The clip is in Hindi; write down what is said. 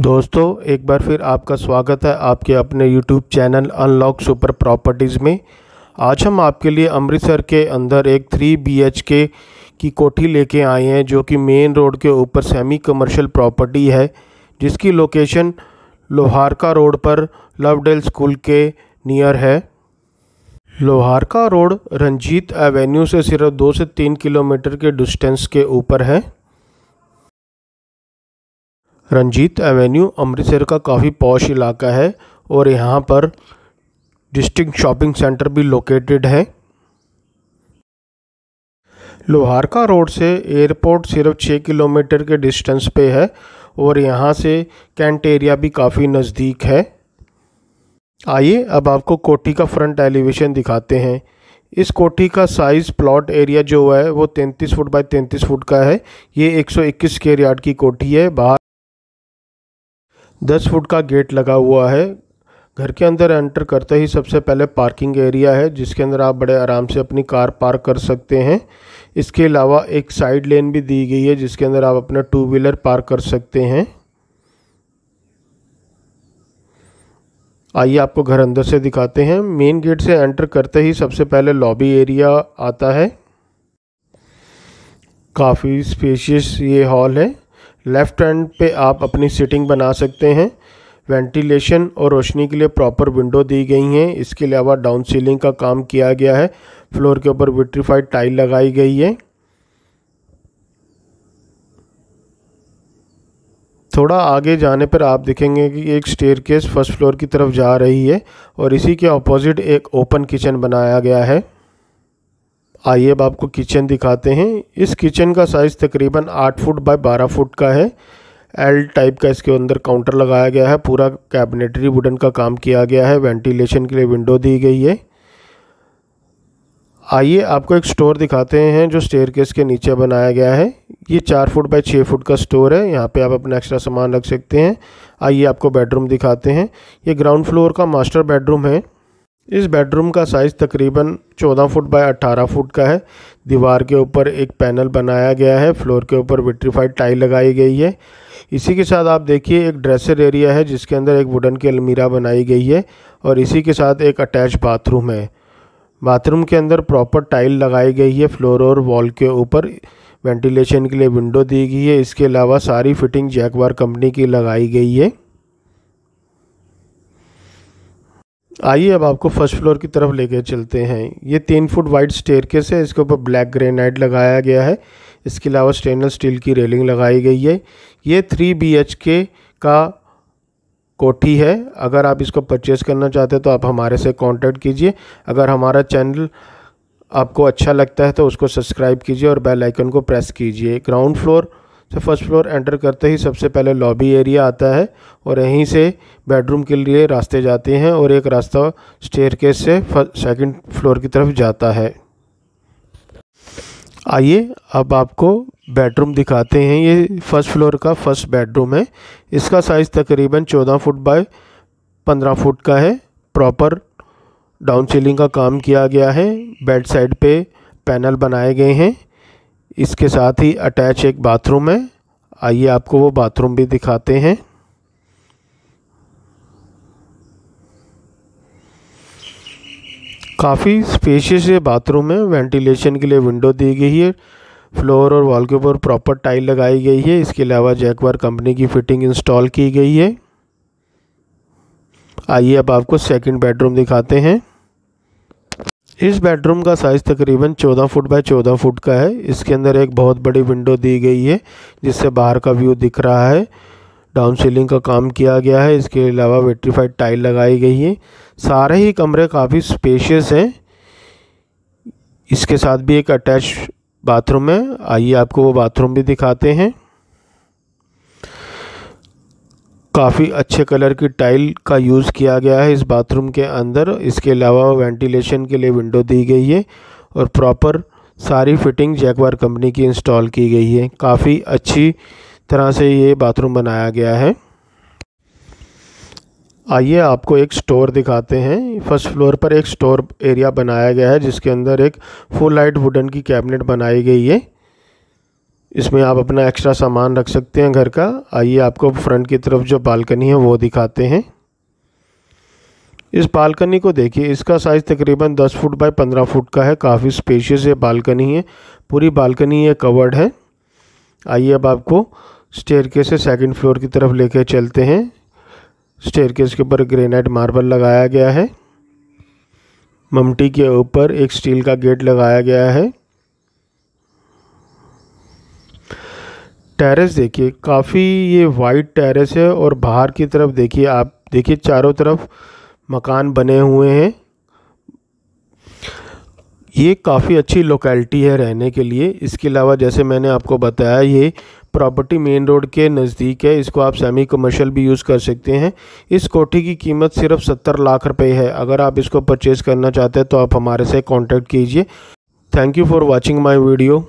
दोस्तों एक बार फिर आपका स्वागत है आपके अपने YouTube channel unlock super properties में आज हम आपके लिए अमृतसर के अंदर एक थ्री बी एच के की कोठी लेके आए हैं जो कि मेन रोड के ऊपर सेमी कमर्शियल प्रॉपर्टी है जिसकी लोकेशन लोहारका रोड पर लवडेल स्कूल के नियर है लोहारका रोड रंजीत एवेन्यू से सिर्फ दो से तीन किलोमीटर के डिस्टेंस के ऊपर है रंजीत एवेन्यू अमृतसर का काफ़ी पौश इलाका है और यहाँ पर डिस्ट्रिक्ट शॉपिंग सेंटर भी लोकेटेड है लोहारका रोड से एयरपोर्ट सिर्फ छः किलोमीटर के डिस्टेंस पे है और यहाँ से कैंट एरिया भी काफ़ी नज़दीक है आइए अब आपको कोठी का फ्रंट एलिवेशन दिखाते हैं इस कोठी का साइज़ प्लॉट एरिया जो है वो 33 फुट बाय 33 फुट का है ये 121 स्क्वायर यार्ड की कोठी है बाहर दस फुट का गेट लगा हुआ है घर के अंदर एंटर करते ही सबसे पहले पार्किंग एरिया है जिसके अंदर आप बड़े आराम से अपनी कार पार्क कर सकते हैं इसके अलावा एक साइड लेन भी दी गई है जिसके अंदर आप अपना टू व्हीलर पार्क कर सकते हैं आइए आपको घर अंदर से दिखाते हैं मेन गेट से एंटर करते ही सबसे पहले लॉबी एरिया आता है काफ़ी स्पेशियस ये हॉल है लेफ़्ट हैंड पे आप अपनी सीटिंग बना सकते हैं वेंटिलेशन और रोशनी के लिए प्रॉपर विंडो दी गई हैं इसके अलावा डाउन सीलिंग का काम किया गया है फ्लोर के ऊपर विट्रीफाइड टाइल लगाई गई है थोड़ा आगे जाने पर आप देखेंगे कि एक स्टेयर फर्स्ट फ्लोर की तरफ जा रही है और इसी के ऑपोजिट एक ओपन किचन बनाया गया है आइए अब आपको किचन दिखाते हैं इस किचन का साइज़ तकरीबन आठ फुट बाय बारह फुट का है एल टाइप का इसके अंदर काउंटर लगाया गया है पूरा कैबिनेटरी वुडन का काम किया गया है वेंटिलेशन के लिए विंडो दी गई है आइए आपको एक स्टोर दिखाते हैं जो केस के नीचे बनाया गया है ये चार फुट बाय छः फुट का स्टोर है यहाँ पे आप अपना एक्स्ट्रा सामान रख सकते हैं आइए आपको बेडरूम दिखाते हैं ये ग्राउंड फ्लोर का मास्टर बेडरूम है इस बेडरूम का साइज़ तकरीबन 14 फुट बाय 18 फुट का है दीवार के ऊपर एक पैनल बनाया गया है फ्लोर के ऊपर विट्रीफाइड टाइल लगाई गई है इसी के साथ आप देखिए एक ड्रेसर एरिया है जिसके अंदर एक वुडन की अलमीरा बनाई गई है और इसी के साथ एक अटैच बाथरूम है बाथरूम के अंदर प्रॉपर टाइल लगाई गई है फ्लोर और वॉल के ऊपर वेंटिलेशन के लिए विंडो दी गई है इसके अलावा सारी फिटिंग जैकवार कंपनी की लगाई गई है आइए अब आपको फर्स्ट फ्लोर की तरफ लेके चलते हैं ये तीन फुट वाइड स्टेयरकेस है इसके ऊपर ब्लैक ग्रेनाइट लगाया गया है इसके अलावा स्टेनलेस स्टील की रेलिंग लगाई गई है ये थ्री बी का कोठी है अगर आप इसको परचेज़ करना चाहते हैं तो आप हमारे से कांटेक्ट कीजिए अगर हमारा चैनल आपको अच्छा लगता है तो उसको सब्सक्राइब कीजिए और बेल आइकन को प्रेस कीजिए ग्राउंड फ्लोर तो फर्स्ट फ्लोर एंटर करते ही सबसे पहले लॉबी एरिया आता है और यहीं से बेडरूम के लिए रास्ते जाते हैं और एक रास्ता केस से सेकंड फ्लोर की तरफ जाता है आइए अब आपको बेडरूम दिखाते हैं ये फर्स्ट फ्लोर का फर्स्ट बेडरूम है इसका साइज़ तकरीबन चौदह फुट बाय पंद्रह फुट का है प्रॉपर डाउन सीलिंग का काम किया गया है बेड साइड पे पैनल बनाए गए हैं इसके साथ ही अटैच एक बाथरूम है आइए आपको वो बाथरूम भी दिखाते हैं काफ़ी स्पेशियस ये बाथरूम है वेंटिलेशन के लिए विंडो दी गई है फ्लोर और वॉल के ऊपर प्रॉपर टाइल लगाई गई है इसके अलावा जैकवार कंपनी की फ़िटिंग इंस्टॉल की गई है आइए अब आपको सेकंड बेडरूम दिखाते हैं इस बेडरूम का साइज़ तकरीबन 14 फुट बाय 14 फुट का है इसके अंदर एक बहुत बड़ी विंडो दी गई है जिससे बाहर का व्यू दिख रहा है डाउन सीलिंग का काम किया गया है इसके अलावा वेट्रीफाइड टाइल लगाई गई है सारे ही कमरे काफ़ी स्पेशियस हैं इसके साथ भी एक अटैच बाथरूम है आइए आपको वो बाथरूम भी दिखाते हैं काफ़ी अच्छे कलर की टाइल का यूज़ किया गया है इस बाथरूम के अंदर इसके अलावा वेंटिलेशन के लिए विंडो दी गई है और प्रॉपर सारी फिटिंग जैकवार कंपनी की इंस्टॉल की गई है काफ़ी अच्छी तरह से ये बाथरूम बनाया गया है आइए आपको एक स्टोर दिखाते हैं फर्स्ट फ्लोर पर एक स्टोर एरिया बनाया गया है जिसके अंदर एक फुल लाइट वुडन की कैबिनेट बनाई गई है इसमें आप अपना एक्स्ट्रा सामान रख सकते हैं घर का आइए आपको फ्रंट की तरफ जो बालकनी है वो दिखाते हैं इस बालकनी को देखिए इसका साइज़ तकरीबन 10 फुट बाय 15 फुट का है काफ़ी स्पेशियस ये बालकनी है पूरी बालकनी ये कवर्ड है आइए अब आपको स्टेयर के से सेकेंड फ्लोर की तरफ लेके चलते हैं स्टेयर के ऊपर ग्रेनाइट मार्बल लगाया गया है ममटी के ऊपर एक स्टील का गेट लगाया गया है टेरेस देखिए काफ़ी ये वाइट टेरेस है और बाहर की तरफ देखिए आप देखिए चारों तरफ मकान बने हुए हैं ये काफ़ी अच्छी लोकेलिटी है रहने के लिए इसके अलावा जैसे मैंने आपको बताया ये प्रॉपर्टी मेन रोड के नज़दीक है इसको आप सेमी कमर्शियल भी यूज़ कर सकते हैं इस कोठी की कीमत सिर्फ सत्तर लाख रुपए है अगर आप इसको परचेज़ करना चाहते हैं तो आप हमारे से कांटेक्ट कीजिए thank you for watching my video